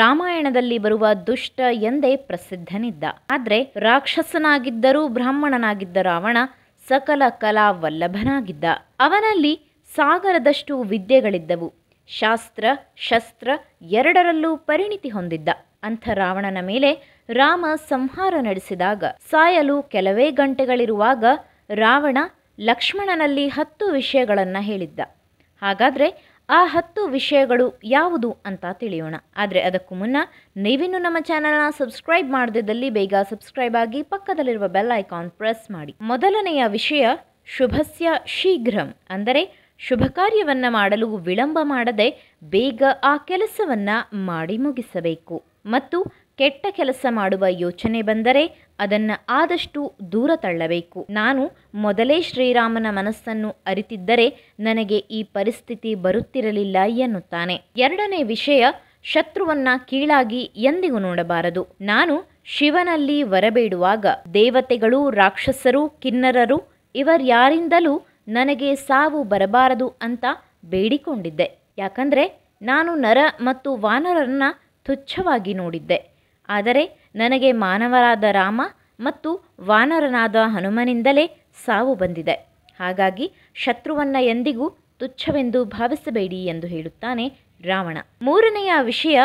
ರಾಮಾಯಣದಲ್ಲಿ ಬರುವ ದುಷ್ಟ ಎಂದೇ ಪ್ರಸಿದ್ಧನಿದ್ದ ಆದರೆ ರಾಕ್ಷಸನಾಗಿದ್ದರೂ ಬ್ರಾಹ್ಮಣನಾಗಿದ್ದ ರಾವಣ ಸಕಲ ಕಲಾ ವಲ್ಲಭನಾಗಿದ್ದ ಅವನಲ್ಲಿ ಸಾಗರದಷ್ಟು ವಿದ್ಯೆಗಳಿದ್ದವು ಶಾಸ್ತ್ರ ಶಸ್ತ್ರ ಎರಡರಲ್ಲೂ ಪರಿಣಿತಿ ಹೊಂದಿದ್ದ ಅಂಥ ರಾವಣನ ಮೇಲೆ ರಾಮ ಸಂಹಾರ ನಡೆಸಿದಾಗ ಸಾಯಲು ಕೆಲವೇ ಗಂಟೆಗಳಿರುವಾಗ ರಾವಣ ಲಕ್ಷ್ಮಣನಲ್ಲಿ ಹತ್ತು ವಿಷಯಗಳನ್ನು ಹೇಳಿದ್ದ ಹಾಗಾದರೆ ಆ ಹತ್ತು ವಿಷಯಗಳು ಯಾವುದು ಅಂತ ತಿಳಿಯೋಣ ಆದರೆ ಅದಕ್ಕೂ ಮುನ್ನ ನೀವಿನ್ನು ನಮ್ಮ ಚಾನಲ್ನ ಸಬ್ಸ್ಕ್ರೈಬ್ ಮಾಡದಿದ್ದಲ್ಲಿ ಬೇಗ ಸಬ್ಸ್ಕ್ರೈಬ್ ಆಗಿ ಪಕ್ಕದಲ್ಲಿರುವ ಬೆಲ್ ಐಕಾನ್ ಪ್ರೆಸ್ ಮಾಡಿ ಮೊದಲನೆಯ ವಿಷಯ ಶುಭಸ್ಯ ಶೀಘ್ರಂ ಅಂದರೆ ಶುಭ ಕಾರ್ಯವನ್ನು ಮಾಡಲು ವಿಳಂಬ ಮಾಡದೆ ಬೇಗ ಆ ಕೆಲಸವನ್ನು ಮಾಡಿ ಮುಗಿಸಬೇಕು ಮತ್ತು ಕೆಟ್ಟ ಕೆಲಸ ಮಾಡುವ ಯೋಚನೆ ಬಂದರೆ ಅದನ್ನು ಆದಷ್ಟು ದೂರ ತಳ್ಳಬೇಕು ನಾನು ಮೊದಲೇ ಶ್ರೀರಾಮನ ಮನಸ್ಸನ್ನು ಅರಿತಿದ್ದರೆ ನನಗೆ ಈ ಪರಿಸ್ಥಿತಿ ಬರುತ್ತಿರಲಿಲ್ಲ ಎನ್ನುತ್ತಾನೆ ಎರಡನೇ ವಿಷಯ ಶತ್ರುವನ್ನ ಕೀಳಾಗಿ ಎಂದಿಗೂ ನೋಡಬಾರದು ನಾನು ಶಿವನಲ್ಲಿ ವರಬೇಡುವಾಗ ದೇವತೆಗಳು ರಾಕ್ಷಸರು ಕಿನ್ನರರು ಇವರ್ಯಾರಿಂದಲೂ ನನಗೆ ಸಾವು ಬರಬಾರದು ಅಂತ ಬೇಡಿಕೊಂಡಿದ್ದೆ ಯಾಕಂದರೆ ನಾನು ನರ ಮತ್ತು ವಾನರನ್ನ ತುಚ್ಛವಾಗಿ ನೋಡಿದ್ದೆ ಆದರೆ ನನಗೆ ಮಾನವರಾದ ರಾಮ ಮತ್ತು ವಾನರನಾದ ಹನುಮನಿಂದಲೇ ಸಾವು ಬಂದಿದೆ ಹಾಗಾಗಿ ಶತ್ರುವನ್ನ ಎಂದಿಗೂ ತುಚ್ಛವೆಂದು ಭಾವಿಸಬೇಡಿ ಎಂದು ಹೇಳುತ್ತಾನೆ ರಾವಣ ಮೂರನೆಯ ವಿಷಯ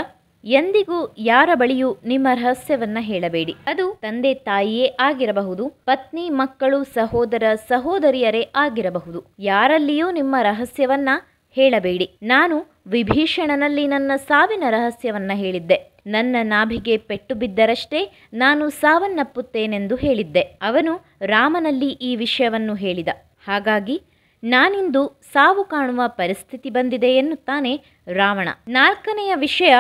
ಎಂದಿಗೂ ಯಾರ ಬಳಿಯೂ ನಿಮ್ಮ ರಹಸ್ಯವನ್ನ ಹೇಳಬೇಡಿ ಅದು ತಂದೆ ತಾಯಿಯೇ ಆಗಿರಬಹುದು ಪತ್ನಿ ಮಕ್ಕಳು ಸಹೋದರ ಸಹೋದರಿಯರೇ ಆಗಿರಬಹುದು ಯಾರಲ್ಲಿಯೂ ನಿಮ್ಮ ರಹಸ್ಯವನ್ನ ಹೇಳಬೇಡಿ ನಾನು ವಿಭೀಷಣನಲ್ಲಿ ನನ್ನ ಸಾವಿನ ರಹಸ್ಯವನ್ನ ಹೇಳಿದ್ದೆ ನನ್ನ ನಾಭಿಗೆ ಪೆಟ್ಟು ಬಿದ್ದರಷ್ಟೇ ನಾನು ಸಾವನ್ನಪ್ಪುತ್ತೇನೆಂದು ಹೇಳಿದ್ದೆ ಅವನು ರಾಮನಲ್ಲಿ ಈ ವಿಷಯವನ್ನು ಹೇಳಿದ ಹಾಗಾಗಿ ನಾನಿಂದು ಸಾವು ಕಾಣುವ ಪರಿಸ್ಥಿತಿ ಬಂದಿದೆ ಎನ್ನುತ್ತಾನೆ ರಾವಣ ನಾಲ್ಕನೆಯ ವಿಷಯ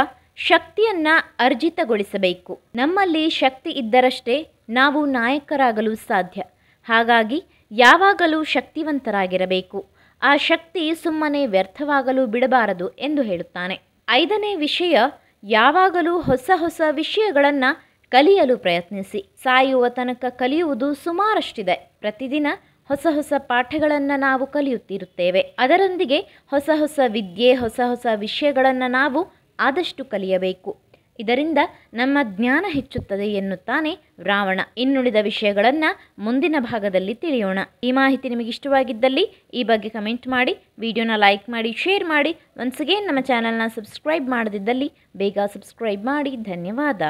ಶಕ್ತಿಯನ್ನ ಅರ್ಜಿತಗೊಳಿಸಬೇಕು ನಮ್ಮಲ್ಲಿ ಶಕ್ತಿ ಇದ್ದರಷ್ಟೇ ನಾವು ನಾಯಕರಾಗಲು ಸಾಧ್ಯ ಹಾಗಾಗಿ ಯಾವಾಗಲೂ ಶಕ್ತಿವಂತರಾಗಿರಬೇಕು ಆ ಶಕ್ತಿ ಸುಮ್ಮನೆ ವ್ಯರ್ಥವಾಗಲು ಬಿಡಬಾರದು ಎಂದು ಹೇಳುತ್ತಾನೆ ಐದನೇ ವಿಷಯ ಯಾವಾಗಲೂ ಹೊಸ ಹೊಸ ವಿಷಯಗಳನ್ನು ಕಲಿಯಲು ಪ್ರಯತ್ನಿಸಿ ಸಾಯುವ ತನಕ ಕಲಿಯುವುದು ಸುಮಾರಷ್ಟಿದೆ ಪ್ರತಿದಿನ ಹೊಸ ಹೊಸ ಪಾಠಗಳನ್ನು ನಾವು ಕಲಿಯುತ್ತಿರುತ್ತೇವೆ ಅದರೊಂದಿಗೆ ಹೊಸ ಹೊಸ ವಿದ್ಯೆ ಹೊಸ ಹೊಸ ವಿಷಯಗಳನ್ನು ನಾವು ಆದಷ್ಟು ಕಲಿಯಬೇಕು ಇದರಿಂದ ನಮ್ಮ ಜ್ಞಾನ ಹೆಚ್ಚುತ್ತದೆ ಎನ್ನುತ್ತಾನೆ ರಾವಣ ಇನ್ನುಳಿದ ವಿಷಯಗಳನ್ನು ಮುಂದಿನ ಭಾಗದಲ್ಲಿ ತಿಳಿಯೋಣ ಈ ಮಾಹಿತಿ ನಿಮಗೆ ಇಷ್ಟವಾಗಿದ್ದಲ್ಲಿ ಈ ಬಗ್ಗೆ ಕಮೆಂಟ್ ಮಾಡಿ ವಿಡಿಯೋನ ಲೈಕ್ ಮಾಡಿ ಶೇರ್ ಮಾಡಿ ಒನ್ಸ್ ನಮ್ಮ ಚಾನಲ್ನ ಸಬ್ಸ್ಕ್ರೈಬ್ ಮಾಡದಿದ್ದಲ್ಲಿ ಬೇಗ ಸಬ್ಸ್ಕ್ರೈಬ್ ಮಾಡಿ ಧನ್ಯವಾದ